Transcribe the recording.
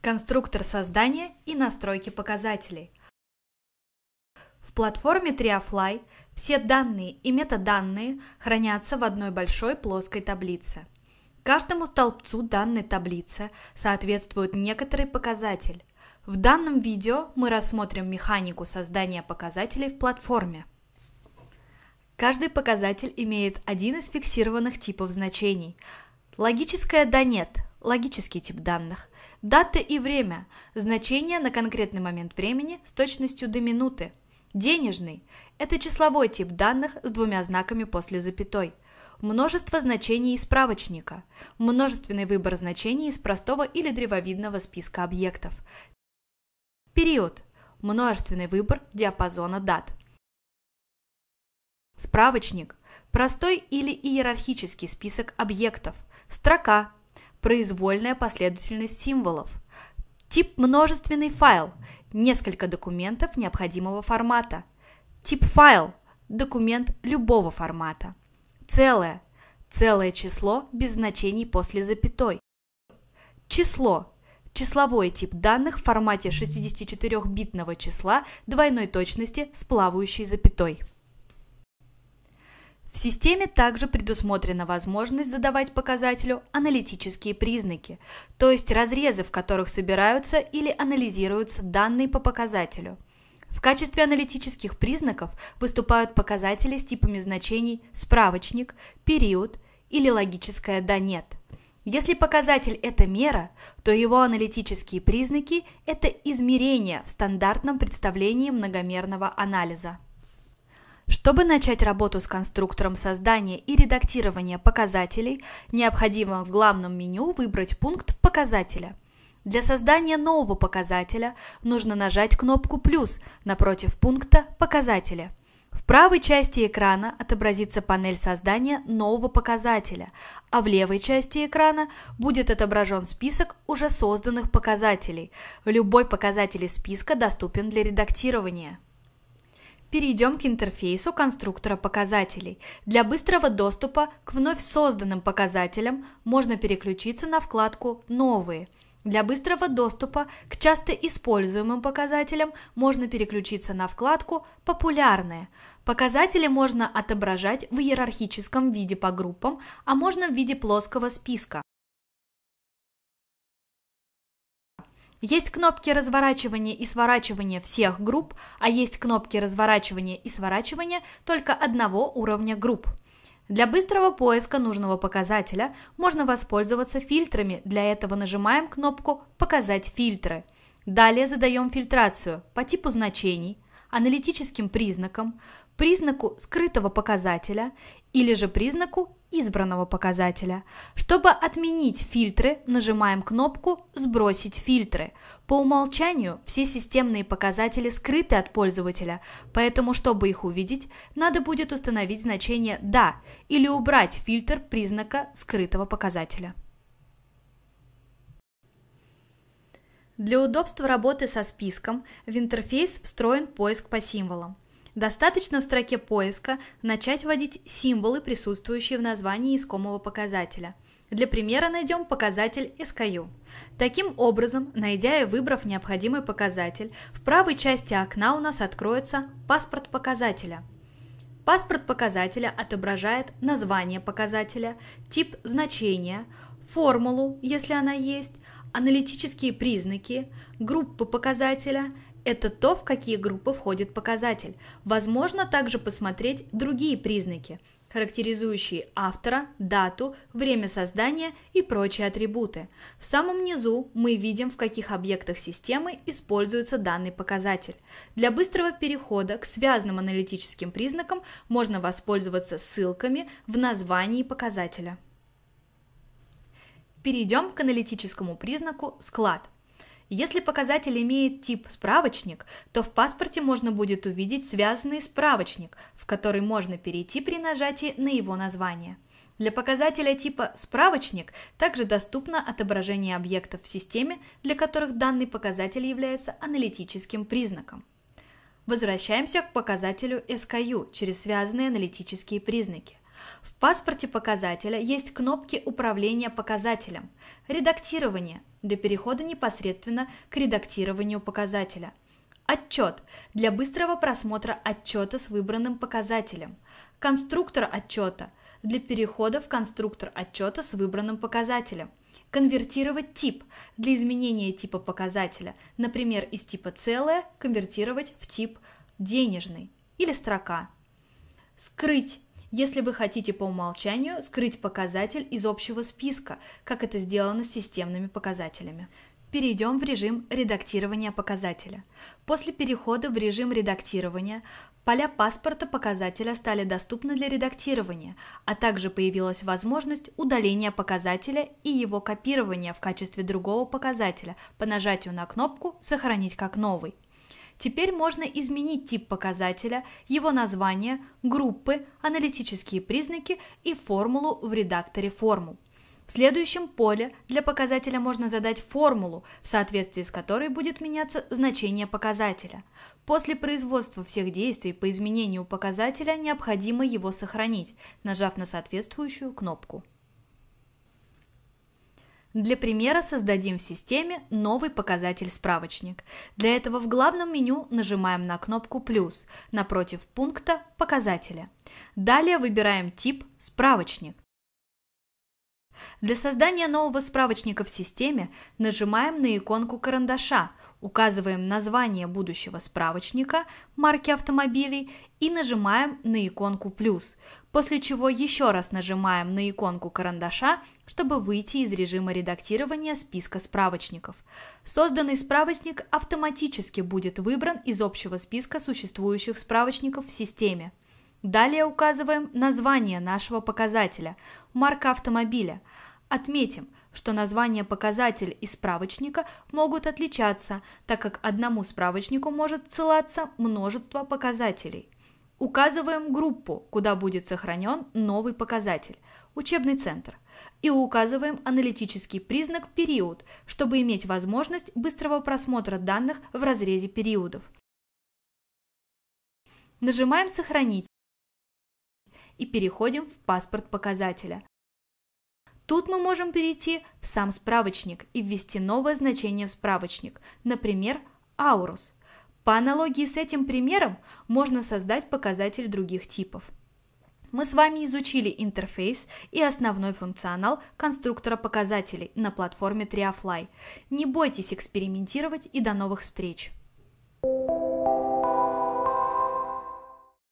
конструктор создания и настройки показателей. В платформе TriaFly все данные и метаданные хранятся в одной большой плоской таблице. Каждому столбцу данной таблицы соответствует некоторый показатель. В данном видео мы рассмотрим механику создания показателей в платформе. Каждый показатель имеет один из фиксированных типов значений. Логическое «да нет», логический тип данных, дата и время, значение на конкретный момент времени с точностью до минуты. Денежный – это числовой тип данных с двумя знаками после запятой. Множество значений из справочника. Множественный выбор значений из простого или древовидного списка объектов. Период – множественный выбор диапазона дат. Справочник – простой или иерархический список объектов. Строка произвольная последовательность символов, тип множественный файл, несколько документов необходимого формата, тип файл, документ любого формата, целое, целое число без значений после запятой, число, числовой тип данных в формате 64-битного числа двойной точности с плавающей запятой. В системе также предусмотрена возможность задавать показателю аналитические признаки, то есть разрезы, в которых собираются или анализируются данные по показателю. В качестве аналитических признаков выступают показатели с типами значений «справочник», «период» или логическое «да-нет». Если показатель – это мера, то его аналитические признаки – это измерения в стандартном представлении многомерного анализа. Чтобы начать работу с конструктором создания и редактирования показателей, необходимо в главном меню выбрать пункт «Показателя». Для создания нового показателя нужно нажать кнопку «плюс» напротив пункта «Показатели». В правой части экрана отобразится панель создания нового показателя, а в левой части экрана будет отображен список уже созданных показателей. Любой показатель из списка доступен для редактирования. Перейдем к интерфейсу конструктора показателей. Для быстрого доступа к вновь созданным показателям можно переключиться на вкладку «Новые». Для быстрого доступа к часто используемым показателям можно переключиться на вкладку «Популярные». Показатели можно отображать в иерархическом виде по группам, а можно в виде плоского списка. Есть кнопки разворачивания и сворачивания всех групп, а есть кнопки разворачивания и сворачивания только одного уровня групп. Для быстрого поиска нужного показателя можно воспользоваться фильтрами, для этого нажимаем кнопку «Показать фильтры». Далее задаем фильтрацию по типу значений, аналитическим признакам, признаку скрытого показателя или же признаку избранного показателя. Чтобы отменить фильтры, нажимаем кнопку «Сбросить фильтры». По умолчанию все системные показатели скрыты от пользователя, поэтому, чтобы их увидеть, надо будет установить значение «Да» или убрать фильтр признака скрытого показателя. Для удобства работы со списком в интерфейс встроен поиск по символам – Достаточно в строке поиска начать вводить символы, присутствующие в названии искомого показателя. Для примера найдем показатель SKU. Таким образом, найдя и выбрав необходимый показатель, в правой части окна у нас откроется «Паспорт показателя». Паспорт показателя отображает название показателя, тип значения, формулу, если она есть, аналитические признаки, группы показателя – это то, в какие группы входит показатель. Возможно также посмотреть другие признаки, характеризующие автора, дату, время создания и прочие атрибуты. В самом низу мы видим, в каких объектах системы используется данный показатель. Для быстрого перехода к связанным аналитическим признакам можно воспользоваться ссылками в названии показателя. Перейдем к аналитическому признаку «Склад». Если показатель имеет тип справочник, то в паспорте можно будет увидеть связанный справочник, в который можно перейти при нажатии на его название. Для показателя типа «Справочник» также доступно отображение объектов в системе, для которых данный показатель является аналитическим признаком. Возвращаемся к показателю SKU через связанные аналитические признаки. В паспорте показателя есть кнопки управления показателем, редактирование для перехода непосредственно к редактированию показателя, отчет для быстрого просмотра отчета с выбранным показателем, конструктор отчета для перехода в конструктор отчета с выбранным показателем, конвертировать тип для изменения типа показателя, например, из типа целое конвертировать в тип денежный или строка, скрыть если вы хотите по умолчанию скрыть показатель из общего списка, как это сделано с системными показателями. Перейдем в режим редактирования показателя. После перехода в режим редактирования поля паспорта показателя стали доступны для редактирования, а также появилась возможность удаления показателя и его копирования в качестве другого показателя по нажатию на кнопку «Сохранить как новый» Теперь можно изменить тип показателя, его название, группы, аналитические признаки и формулу в редакторе формул. В следующем поле для показателя можно задать формулу, в соответствии с которой будет меняться значение показателя. После производства всех действий по изменению показателя необходимо его сохранить, нажав на соответствующую кнопку. Для примера создадим в системе новый показатель-справочник. Для этого в главном меню нажимаем на кнопку «плюс» напротив пункта «Показателя». Далее выбираем тип «Справочник». Для создания нового справочника в системе нажимаем на иконку карандаша, указываем название будущего справочника, марки автомобилей и нажимаем на иконку «плюс», после чего еще раз нажимаем на иконку карандаша, чтобы выйти из режима редактирования списка справочников. Созданный справочник автоматически будет выбран из общего списка существующих справочников в системе. Далее указываем название нашего показателя, марка автомобиля. Отметим, что название показателя и справочника могут отличаться, так как одному справочнику может ссылаться множество показателей. Указываем группу, куда будет сохранен новый показатель – учебный центр. И указываем аналитический признак «период», чтобы иметь возможность быстрого просмотра данных в разрезе периодов. Нажимаем «Сохранить» и переходим в паспорт показателя. Тут мы можем перейти в сам справочник и ввести новое значение в справочник, например, аурус. По аналогии с этим примером можно создать показатель других типов. Мы с вами изучили интерфейс и основной функционал конструктора показателей на платформе TriaFly. Не бойтесь экспериментировать и до новых встреч!